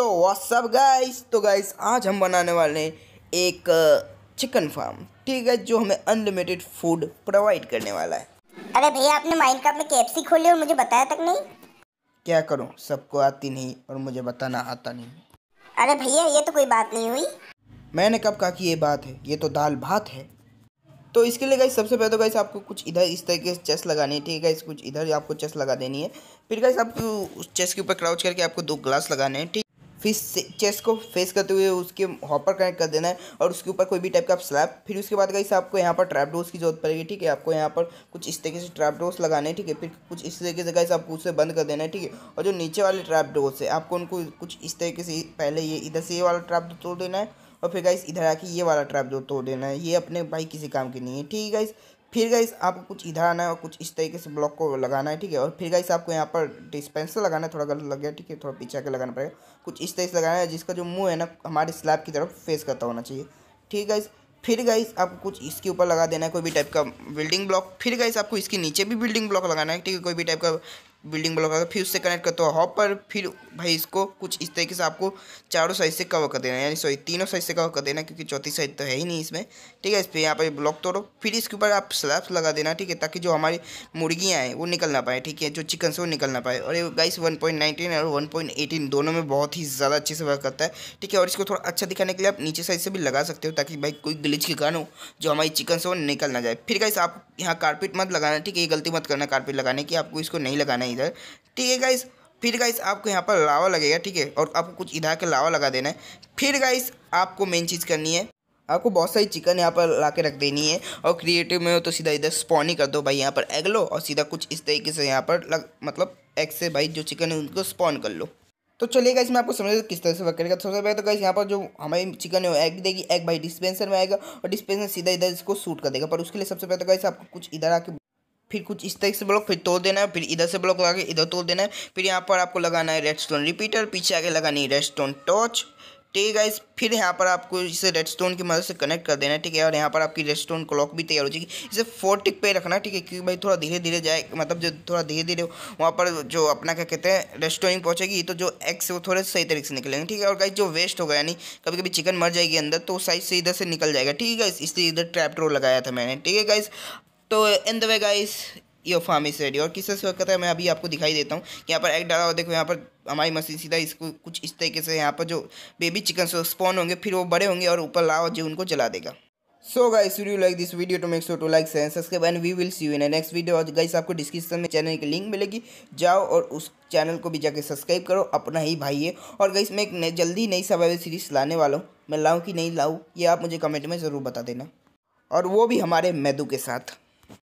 तो WhatsApp guys तो guys आज हम बनाने वाले हैं एक चिकन फार्म ठीक है जो हमें अनलिमिटेड फूड प्रोवाइड करने वाला है अरे भैया आपने माइनक्राफ्ट में केएफसी खोली और मुझे बताया तक नहीं क्या करूं सबको आती नहीं और मुझे बताना आता नहीं अरे भैया ये तो कोई बात नहीं हुई मैंने कब कहा कि ये बात है ये तो दाल भात है तो इसके लिए गाइस सबसे पहले तो गाइस आपको कुछ इधर इस तरीके से चेस लगानी है ठीक है गाइस कुछ इधर आपको चेस लगा देनी है फिर गाइस आपको उस चेस के ऊपर क्राउच करके आपको दो ग्लास लगाने हैं ठीक फिर चेस्ट को फेस करते हुए उसके हॉपर कनेक्ट कर देना है और उसके ऊपर कोई भी टाइप का आप स्लैब फिर उसके बाद कहीं आपको यहाँ पर ट्रैप डोज की जरूरत पड़ेगी ठीक है आपको यहाँ पर कुछ इस तरीके से ट्रैप डोज लगाने हैं ठीक है फिर कुछ इस तरीके से कहीं आपको उसे बंद कर देना है ठीक है और जो नीचे वाले ट्रैप डोज है आपको उनको कुछ इस तरीके से पहले ये इधर से ये वाला ट्रैप तोड़ देना है और फिर गाइस इधर आके ये वाला ट्रैप जो तोड़ देना है ये अपने भाई किसी काम की नहीं है ठीक है गाइस फिर गाइस आपको कुछ इधर आना है और कुछ इस तरीके से ब्लॉक को लगाना है ठीक है और फिर गाइस आपको यहाँ पर डिस्पेंसर लगाना है थोड़ा गलत लग गया ठीक है थोड़ा पीछे के लगाना पड़ेगा कुछ इस तरीके से लगाना है जिसका जो मुंह है ना हमारे स्लैब की तरफ फेस करता होना चाहिए ठीक है फिर गाइस आपको कुछ इसके ऊपर लगा देना है कोई भी टाइप का बिल्डिंग ब्लॉक फिर गाइस आपको इसके नीचे भी बिल्डिंग ब्लॉक लगाना है ठीक है कोई भी टाइप का बिल्डिंग ब्लॉक आएगा फिर उससे कनेक्ट करते हो हॉपर पर फिर भाई इसको कुछ इस तरीके से आपको चारों साइड से कवर कर देना यानी सॉरी तीनों साइड से कवर कर देना क्योंकि चौथी साइड तो है ही नहीं इसमें ठीक है इस पर यहाँ पर ब्लॉक तोड़ो फिर इसके ऊपर आप स्लैब्स लगा देना ठीक है ताकि जो हमारी मुर्गियाँ हैं वो निकल ना पाए ठीक है जो चिकन से वो निकल ना पाए और ये गाइस वन और वन दोनों में बहुत ही ज़्यादा अच्छे से वर्क करता है ठीक है और इसको थोड़ा अच्छा दिखाने के लिए आप नीचे साइड से भी लगा सकते हो ताकि भाई कोई ग्लिच के कारण हो जो हमारी चिकन से वो निकल ना जाए फिर गाइस आप यहाँ कारपेट मत लगाना ठीक है ये गलती मत करना कारपेट लगाने की आपको इसको नहीं लगाना है इधर ठीक है गाइस फिर गाइस आपको यहाँ पर लावा लगेगा ठीक है और आपको कुछ इधर के लावा लगा देना है फिर गाइस आपको मेन चीज़ करनी है आपको बहुत सारी चिकन यहाँ पर ला के रख देनी है और क्रिएटिव में हो तो सीधा इधर स्पॉन ही कर दो भाई यहाँ पर एग लो और सीधा कुछ इस तरीके से यहाँ पर लग मतलब एग से भाई जो चिकन है उनको स्पॉन कर लो तो चलिएगा इसमें आपको समझ किस तरह से वर्क करेगा तो सबसे पहले तो गाइस यहाँ पर जो हमारी चिकन है एग देगी एग भाई डिस्पेंसर में आएगा और डिस्पेंसर सीधा इधर इसको सूट कर देगा पर उसके लिए सबसे पहले तो गाइस आपको कुछ इधर आके फिर कुछ इस तरीके से ब्लॉक फिर तोड़ देना है फिर इधर से ब्लॉक लगा के इधर तोड़ देना है फिर यहाँ पर आपको लगाना है रेडस्टोन रिपीटर पीछे आगे लगानी है रेडस्टोन टॉर्च ठीक है फिर यहाँ पर आपको इसे रेडस्टोन की मदद से कनेक्ट कर देना है ठीक है और यहाँ पर आपकी रेडस्टोन क्लॉक भी तैयार हो जाएगी इसे फोर टिक पे रखना ठीक है क्योंकि भाई थोड़ा धीरे धीरे जाए मतलब जो थोड़ा धीरे धीरे वहाँ पर जो अपना क्या कहते हैं ही पहुँचेगी तो जो एक्स वो थोड़े सही तरीके से निकलेंगे ठीक है और गाइज जो वेस्ट होगा यानी कभी कभी चिकन मर जाएगी अंदर तो साइज से इधर से निकल जाएगा ठीक है इसलिए इधर ट्रैप रोल लगाया था मैंने ठीक है गाइज तो इन द वे गाइस ये फार्म इज रेडी और किस वक्त है मैं अभी आपको दिखाई देता हूँ यहाँ पर एक डाला और देखो यहाँ पर हमारी मशीन सीधा इसको कुछ इस तरीके से यहाँ पर जो बेबी चिकन स्पॉन होंगे फिर वो बड़े होंगे और ऊपर लाओ जो उनको जला देगा so guys you like this video to make so to like and subscribe and we will see you in next video और गाइस आपको डिस्क्रिप्शन में चैनल की लिंक मिलेगी जाओ और उस चैनल को भी जाके सब्सक्राइब करो अपना ही भाई है और गाइस मैं एक जल्दी नई सर्वाइवल सीरीज लाने वाला हूँ मैं लाऊँ कि नहीं लाऊँ ये आप मुझे कमेंट में ज़रूर बता देना और वो भी हमारे मैदू के साथ